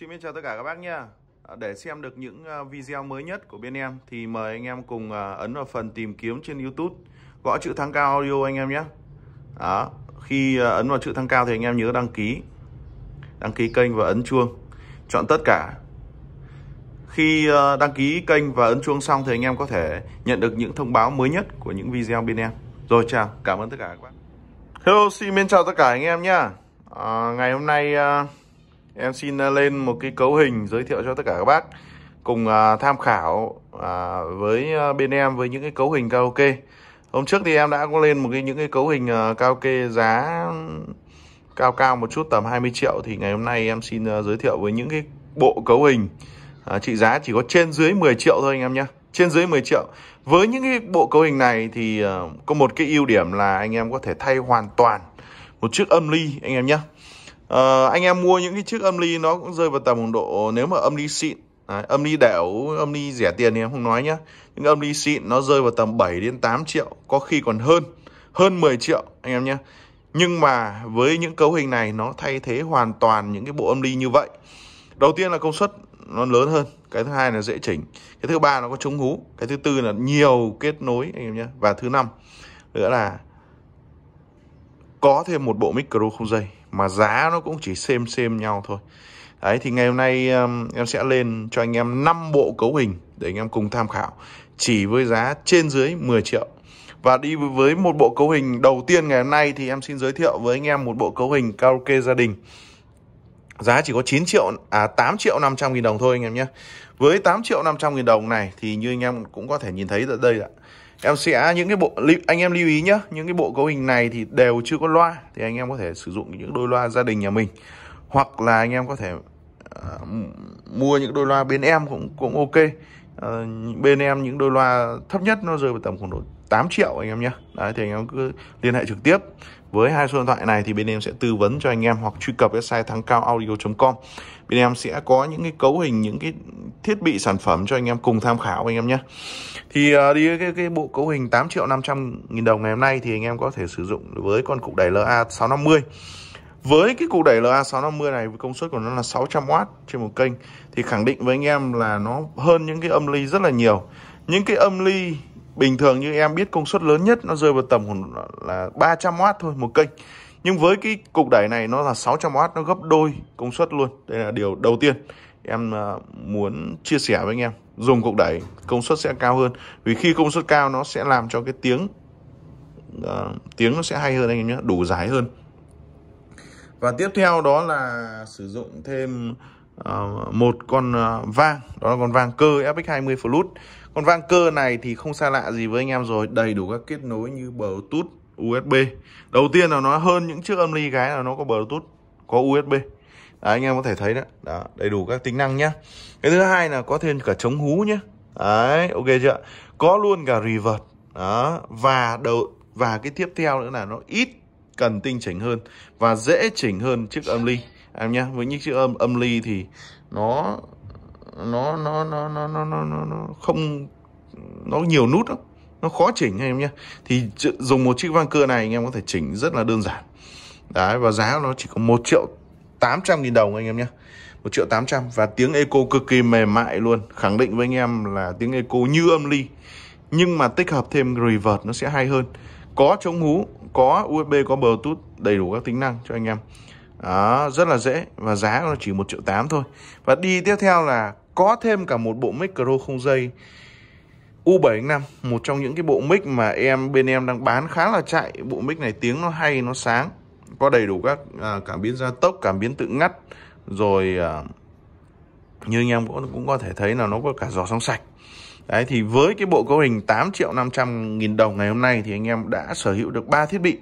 Xin chào tất cả các bác nha à, Để xem được những à, video mới nhất của bên em Thì mời anh em cùng à, ấn vào phần tìm kiếm trên Youtube Gõ chữ thăng cao audio anh em nhé Đó. Khi ấn vào chữ thăng cao thì anh em nhớ đăng ký Đăng ký kênh và ấn chuông Chọn tất cả Khi đăng ký kênh và ấn chuông xong Thì anh em có thể nhận được những thông báo mới nhất Của những video bên em Rồi chào, cảm ơn tất cả các bác Hello, xin chào tất cả anh em nhé à, Ngày hôm nay... Uh em xin à, lên một cái cấu hình giới thiệu cho tất cả các bác cùng à, tham khảo à, với bên em với những cái cấu hình karaoke hôm trước thì em đã có lên một cái những cái cấu hình karaoke giá cao cao một chút tầm 20 triệu thì ngày hôm nay em xin giới thiệu với những cái bộ cấu hình trị giá chỉ có trên dưới 10 triệu thôi anh em nhé trên dưới 10 triệu với những cái bộ cấu hình này thì có một cái ưu điểm là anh em có thể thay hoàn toàn một chiếc âm ly anh em nhé à, anh em mua những cái chiếc âm ly nó cũng rơi vào tầm độ nếu mà âm ly xịn à, âm ly đẻo âm ly rẻ tiền thì em không nói nhá những âm ly xịn nó rơi vào tầm 7 đến 8 triệu có khi còn hơn hơn 10 triệu anh em nhé nhưng mà với những cấu hình này nó thay thế hoàn toàn những cái bộ âm ly như vậy đầu tiên là công suất nó lớn hơn cái thứ hai là dễ chỉnh cái thứ ba nó có chống hú cái thứ tư là nhiều kết nối anh em nhé và thứ năm nữa là có thêm một bộ micro không dây mà giá nó cũng chỉ xem xem nhau thôi đấy thì ngày hôm nay um, em sẽ lên cho anh em 5 bộ cấu hình để anh em cùng tham khảo chỉ với giá trên dưới 10 triệu và đi với một bộ cấu hình đầu tiên ngày hôm nay thì em xin giới thiệu với anh em một bộ cấu hình karaoke gia đình giá chỉ có 9 triệu à 8 triệu 500 nghìn đồng thôi anh em nhé với 8 triệu 500 nghìn đồng này thì như anh em cũng có thể nhìn thấy ở đây ạ em sẽ những cái bộ anh em lưu ý nhá những cái bộ cấu hình này thì đều chưa có loa thì anh em có thể sử dụng những đôi loa gia đình nhà mình hoặc là anh em có thể uh, mua những đôi loa bên em cũng cũng ok uh, bên em những đôi loa thấp nhất nó rơi vào tầm khoảng độ 8 triệu anh em nhé đấy thì anh em cứ liên hệ trực tiếp với hai số điện thoại này thì bên em sẽ tư vấn cho anh em hoặc truy cập website thăng cao audio.com bên em sẽ có những cái cấu hình những cái thiết bị sản phẩm cho anh em cùng tham khảo anh em nhé thì uh, đi cái, cái bộ cấu hình 8 triệu 500 nghìn đồng ngày hôm nay thì anh em có thể sử dụng với con cục đẩy LA 650 với cái cục đẩy LA650 này với công suất của nó là 600W trên một kênh thì khẳng định với anh em là nó hơn những cái âm ly rất là nhiều. Những cái âm ly Bình thường như em biết công suất lớn nhất nó rơi vào tầm là 300W thôi một kênh. Nhưng với cái cục đẩy này nó là 600W, nó gấp đôi công suất luôn. Đây là điều đầu tiên em à, muốn chia sẻ với anh em. Dùng cục đẩy công suất sẽ cao hơn. Vì khi công suất cao nó sẽ làm cho cái tiếng uh, tiếng nó sẽ hay hơn anh em nhé, đủ dài hơn. Và tiếp theo đó là sử dụng thêm uh, một con uh, vang đó là con vang cơ FX20 plus con vang cơ này thì không xa lạ gì với anh em rồi đầy đủ các kết nối như Bluetooth USB đầu tiên là nó hơn những chiếc âm ly cái là nó có Bluetooth có USB Đấy, anh em có thể thấy đó. đó đầy đủ các tính năng nhá cái thứ hai là có thêm cả chống hú nhá đấy ok chưa có luôn cả reverb đó và đầu và cái tiếp theo nữa là nó ít cần tinh chỉnh hơn và dễ chỉnh hơn chiếc âm ly em nhé với những chữ âm âm ly thì nó nó nó nó nó nó nó nó, không nó nhiều nút lắm nó khó chỉnh em nhé thì dùng một chiếc vang cơ này anh em có thể chỉnh rất là đơn giản đấy và giá nó chỉ có một triệu 800 nghìn đồng anh em nhé một triệu 800 và tiếng eco cực kỳ mềm mại luôn khẳng định với anh em là tiếng eco như âm ly nhưng mà tích hợp thêm reverb nó sẽ hay hơn có chống hú có USB có Bluetooth đầy đủ các tính năng cho anh em đó rất là dễ và giá nó chỉ một triệu tám thôi và đi tiếp theo là có thêm cả một bộ micro không dây U705 một trong những cái bộ mic mà em bên em đang bán khá là chạy bộ mic này tiếng nó hay nó sáng có đầy đủ các à, cảm biến gia tốc cảm biến tự ngắt rồi à, như anh em cũng, cũng có thể thấy là nó có cả giò sóng sạch Đấy thì với cái bộ cấu hình 8 triệu 500 nghìn đồng ngày hôm nay thì anh em đã sở hữu được 3 thiết bị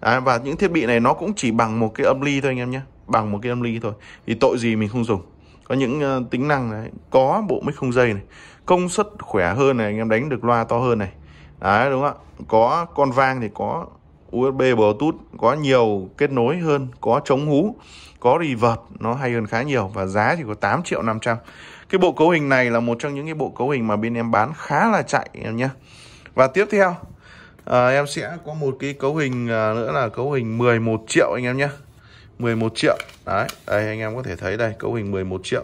Đấy, và những thiết bị này nó cũng chỉ bằng một cái âm ly thôi anh em nhé bằng một cái âm ly thôi thì tội gì mình không dùng có những uh, tính năng này có bộ mic không dây này công suất khỏe hơn này anh em đánh được loa to hơn này đấy đúng không ạ có con vang thì có USB Bluetooth có nhiều kết nối hơn có chống hú có reverb nó hay hơn khá nhiều và giá chỉ có 8 triệu 500 cái bộ cấu hình này là một trong những cái bộ cấu hình mà bên em bán khá là chạy em nhé và tiếp theo à, em sẽ có một cái cấu hình à, nữa là cấu hình 11 triệu anh em nhé 11 triệu đấy đây anh em có thể thấy đây cấu hình 11 triệu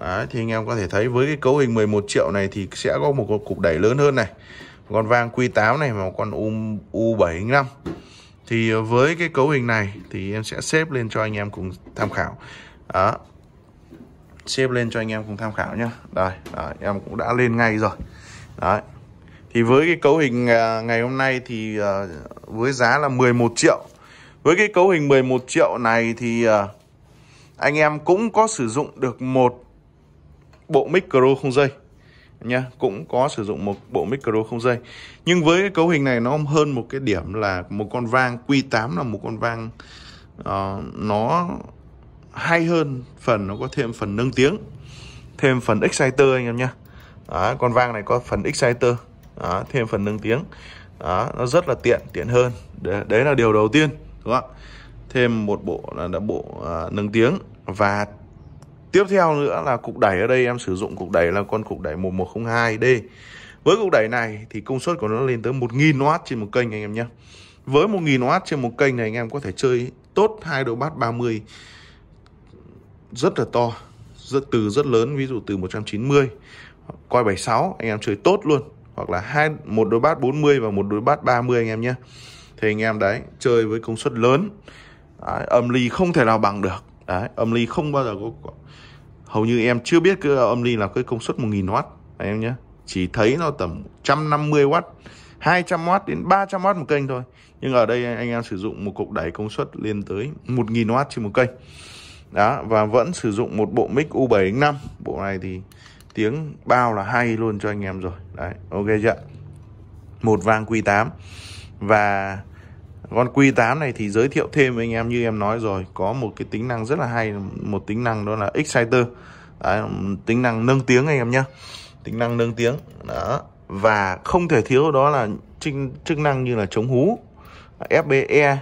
đấy, thì anh em có thể thấy với cái cấu hình 11 triệu này thì sẽ có một cục đẩy lớn hơn này con vang Q8 này và con um, U, U75 thì với cái cấu hình này thì em sẽ xếp lên cho anh em cùng tham khảo đó shape lên cho anh em cùng tham khảo nhé. đây đấy, em cũng đã lên ngay rồi đấy thì với cái cấu hình à, ngày hôm nay thì à, với giá là 11 triệu với cái cấu hình 11 triệu này thì à, anh em cũng có sử dụng được một bộ micro không dây nha cũng có sử dụng một bộ micro không dây nhưng với cái cấu hình này nó hơn một cái điểm là một con vang Q8 là một con vang uh, nó hay hơn phần nó có thêm phần nâng tiếng thêm phần exciter anh em nhé con vang này có phần exciter đó, thêm phần nâng tiếng đó, nó rất là tiện tiện hơn đấy, đấy là điều đầu tiên đúng không thêm một bộ là, là bộ à, nâng tiếng và tiếp theo nữa là cục đẩy ở đây em sử dụng cục đẩy là con cục đẩy 1102D với cục đẩy này thì công suất của nó lên tới 1000W trên một kênh anh em nhé với 1000W trên một kênh này anh em có thể chơi tốt hai độ bát 30 rất là to rất từ rất lớn ví dụ từ 190 coi 76 anh em chơi tốt luôn hoặc là hai một đôi bát 40 và một đôi bát 30 anh em nhé thì anh em đấy chơi với công suất lớn đấy, âm ly không thể nào bằng được đấy, âm ly không bao giờ có hầu như em chưa biết cái âm ly là cái công suất 1000W anh em nhé chỉ thấy nó tầm 150W 200W đến 300W một kênh thôi nhưng ở đây anh em sử dụng một cục đẩy công suất lên tới 1000W trên một kênh đó và vẫn sử dụng một bộ mic U7X5 bộ này thì tiếng bao là hay luôn cho anh em rồi đấy ok chưa một vang Q8 và con Q8 này thì giới thiệu thêm với anh em như em nói rồi có một cái tính năng rất là hay một tính năng đó là exciter đấy, tính năng nâng tiếng anh em nhé tính năng nâng tiếng đó và không thể thiếu đó là chức năng như là chống hú FBE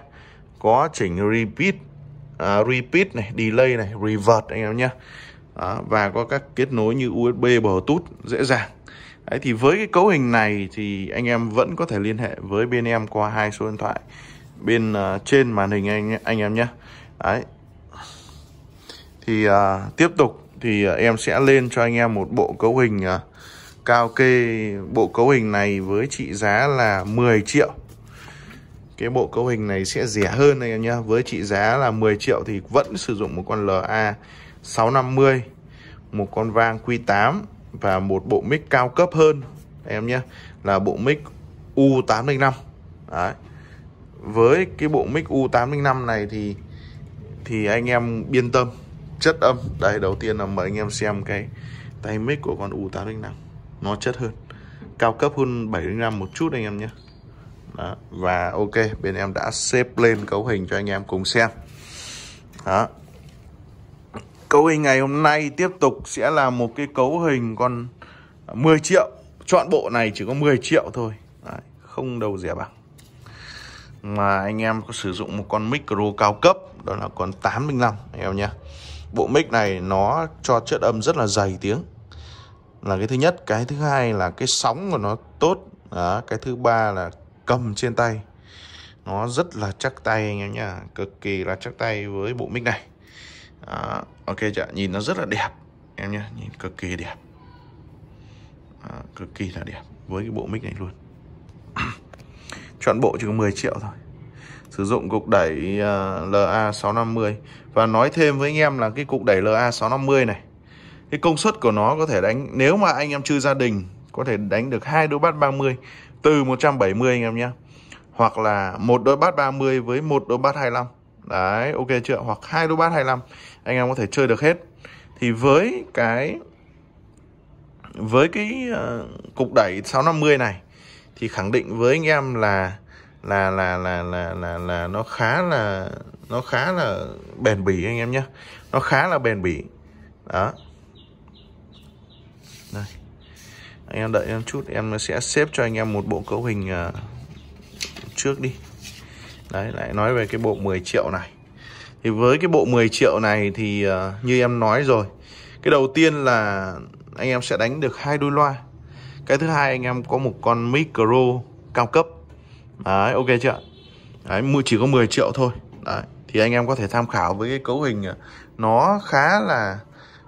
có chỉnh repeat à, repeat này delay này revert anh em nhé và có các kết nối như USB Bluetooth dễ dàng Đấy, thì với cái cấu hình này thì anh em vẫn có thể liên hệ với bên em qua hai số điện thoại bên uh, trên màn hình anh anh em nhé Đấy. thì uh, tiếp tục thì uh, em sẽ lên cho anh em một bộ cấu hình uh, cao kê bộ cấu hình này với trị giá là 10 triệu cái bộ cấu hình này sẽ rẻ hơn anh em nhé với trị giá là 10 triệu thì vẫn sử dụng một con LA 650 một con vang Q8 và một bộ mic cao cấp hơn em nhé là bộ mic U805 Đấy. với cái bộ mic U805 này thì thì anh em yên tâm chất âm đây đầu tiên là mời anh em xem cái tay mic của con U805 nó chất hơn cao cấp hơn 705 một chút anh em nhé đó. và ok bên em đã xếp lên cấu hình cho anh em cùng xem đó cấu hình ngày hôm nay tiếp tục sẽ là một cái cấu hình con 10 triệu chọn bộ này chỉ có 10 triệu thôi Đấy, không đầu rẻ bằng mà anh em có sử dụng một con micro cao cấp đó là con 805 anh em nhé bộ mic này nó cho chất âm rất là dày tiếng là cái thứ nhất cái thứ hai là cái sóng của nó tốt đó, cái thứ ba là cầm trên tay nó rất là chắc tay anh em nhá cực kỳ là chắc tay với bộ mic này à, ok chưa nhìn nó rất là đẹp em nhá nhìn cực kỳ đẹp à, cực kỳ là đẹp với cái bộ mic này luôn chọn bộ chỉ có 10 triệu thôi sử dụng cục đẩy uh, à, LA650 và nói thêm với anh em là cái cục đẩy LA650 này cái công suất của nó có thể đánh nếu mà anh em chưa gia đình có thể đánh được hai đôi bát 30 từ 170 anh em nhé hoặc là một đôi bát 30 với một đôi bát 25 đấy ok chưa hoặc hai đôi bát 25 anh em có thể chơi được hết thì với cái với cái uh, cục đẩy 650 này thì khẳng định với anh em là là là là là là, là nó khá là nó khá là bền bỉ anh em nhé nó khá là bền bỉ đó anh em đợi em chút em sẽ xếp cho anh em một bộ cấu hình à, trước đi đấy lại nói về cái bộ 10 triệu này thì với cái bộ 10 triệu này thì à, như em nói rồi cái đầu tiên là anh em sẽ đánh được hai đôi loa cái thứ hai anh em có một con micro cao cấp đấy ok chưa đấy chỉ có 10 triệu thôi đấy thì anh em có thể tham khảo với cái cấu hình à, nó khá là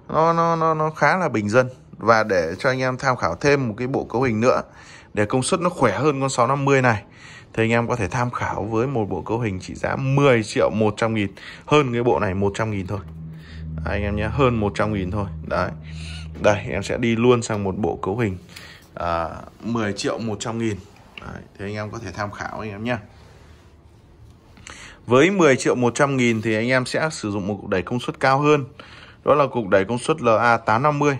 nó nó nó nó khá là bình dân và để cho anh em tham khảo thêm một cái bộ cấu hình nữa để công suất nó khỏe hơn con 650 này thì anh em có thể tham khảo với một bộ cấu hình chỉ giá 10 triệu 100 nghìn hơn cái bộ này 100 nghìn thôi đấy, anh em nhé hơn 100 nghìn thôi đấy đây em sẽ đi luôn sang một bộ cấu hình à, 10 triệu 100 nghìn đấy, thì anh em có thể tham khảo anh em nhé với 10 triệu 100 nghìn thì anh em sẽ sử dụng một cục đẩy công suất cao hơn đó là cục đẩy công suất LA850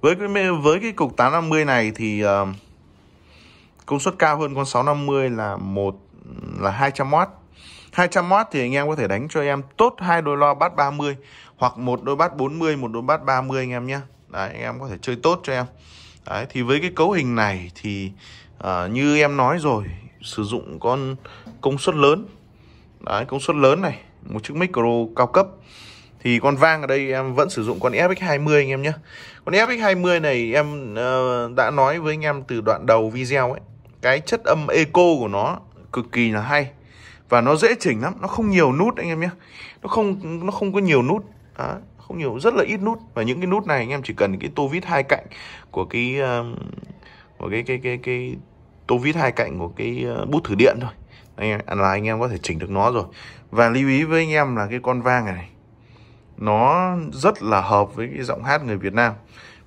với cái với cái cục 850 này thì uh, công suất cao hơn con 650 là một là 200W 200W thì anh em có thể đánh cho em tốt hai đôi lo bát 30 hoặc một đôi bát 40 một đôi bát 30 anh em nhé Đấy, anh em có thể chơi tốt cho em Đấy, thì với cái cấu hình này thì uh, như em nói rồi sử dụng con công suất lớn Đấy, công suất lớn này một chiếc micro cao cấp thì con vang ở đây em vẫn sử dụng con FX20 anh em nhé con FX20 này em uh, đã nói với anh em từ đoạn đầu video ấy cái chất âm eco của nó cực kỳ là hay và nó dễ chỉnh lắm nó không nhiều nút anh em nhé nó không nó không có nhiều nút đó không nhiều rất là ít nút và những cái nút này anh em chỉ cần cái tô vít hai cạnh của cái uh, của cái cái cái cái tô vít hai cạnh của cái ờ, bút thử điện thôi anh em là anh em có thể chỉnh được nó rồi và lưu ý với anh em là cái con vang này nó rất là hợp với cái giọng hát người Việt Nam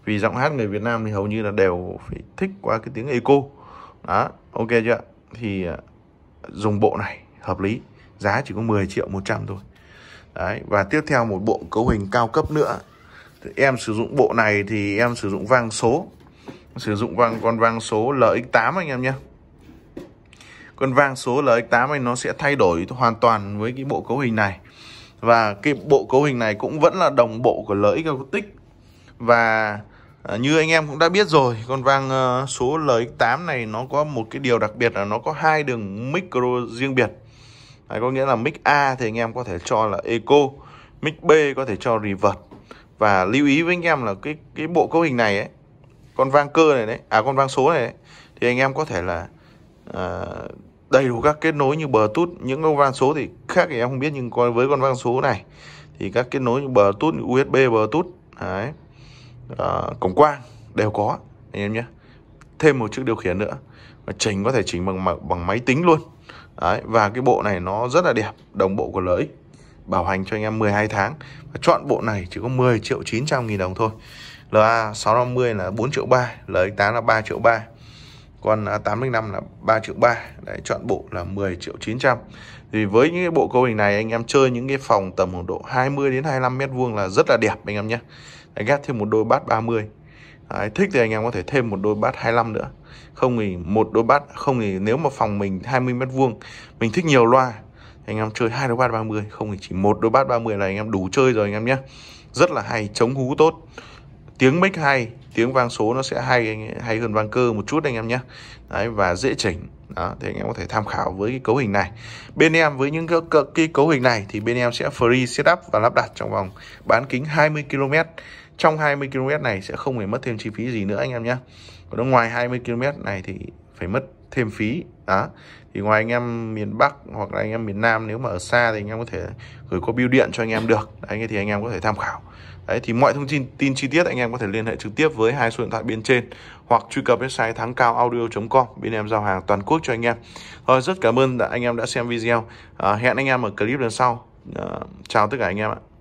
vì giọng hát người Việt Nam thì hầu như là đều phải thích qua cái tiếng eco đó ok chưa thì à, dùng bộ này hợp lý giá chỉ có 10 triệu 100 thôi đấy và tiếp theo một bộ cấu hình cao cấp nữa thì em sử dụng bộ này thì em sử dụng vang số sử dụng vang con vang số LX8 anh em nhé con vang số LX8 anh nó sẽ thay đổi hoàn toàn với cái bộ cấu hình này và cái bộ cấu hình này cũng vẫn là đồng bộ của lợi acoustic và à, như anh em cũng đã biết rồi con vang ờ, số LX8 này nó có một cái điều đặc biệt là nó có hai đường micro riêng biệt Đấy, có nghĩa là mic A thì anh em có thể cho là eco mic B có thể cho reverb và lưu ý với anh em là cái cái bộ cấu hình này ấy con vang cơ này đấy à con vang số này đấy, thì anh em có thể là uh, đầy đủ các kết nối như Bluetooth những con vang số thì khác thì em không biết nhưng coi với con vang số này thì các kết nối như Bluetooth USB Bluetooth đấy à, cổng quang đều có anh em nhé thêm một chiếc điều khiển nữa và chỉnh có thể chỉnh bằng bằng máy tính luôn đấy và cái bộ này nó rất là đẹp đồng bộ của lợi bảo hành cho anh em 12 tháng và chọn bộ này chỉ có 10 triệu 900 nghìn đồng thôi LA 650 là 4 triệu 3 LX8 là 3 triệu 3 còn 805 à, là 3 triệu 3 đấy chọn bộ là 10 triệu 900 thì với những cái bộ cấu hình này anh em chơi những cái phòng tầm khoảng độ 20 đến 25 mét vuông là rất là đẹp anh em nhé anh ghép thêm một đôi bát 30 đấy, thích thì anh em có thể thêm một đôi bát 25 nữa không thì một đôi bát không thì nếu mà phòng mình 20 mét vuông mình thích nhiều loa anh em chơi hai đôi bát 30 không thì chỉ một đôi bát 30 là anh em đủ chơi rồi anh em nhé rất là hay chống hú tốt tiếng mic hay tiếng vang số nó sẽ hay hay hơn vang cơ một chút anh em nhé đấy và dễ chỉnh đó thì anh em có thể tham khảo với cái cấu hình này bên em với những cái, cái cấu hình này thì bên em sẽ free setup và lắp đặt trong vòng bán kính 20 km trong 20 km này sẽ không phải mất thêm chi phí gì nữa anh em nhé còn ở ngoài 20 km này thì phải mất thêm phí đó thì ngoài anh em miền Bắc hoặc là anh em miền Nam nếu mà ở xa thì anh em có thể gửi qua bưu điện cho anh em được đấy thì anh em có thể tham khảo Đấy, thì mọi thông tin tin chi tiết anh em có thể liên hệ trực tiếp với hai số điện thoại bên trên hoặc truy cập website thắng cao audio.com bên em giao hàng toàn quốc cho anh em. Rồi rất cảm ơn đã anh em đã xem video. À, hẹn anh em ở clip lần sau. À, chào tất cả anh em ạ.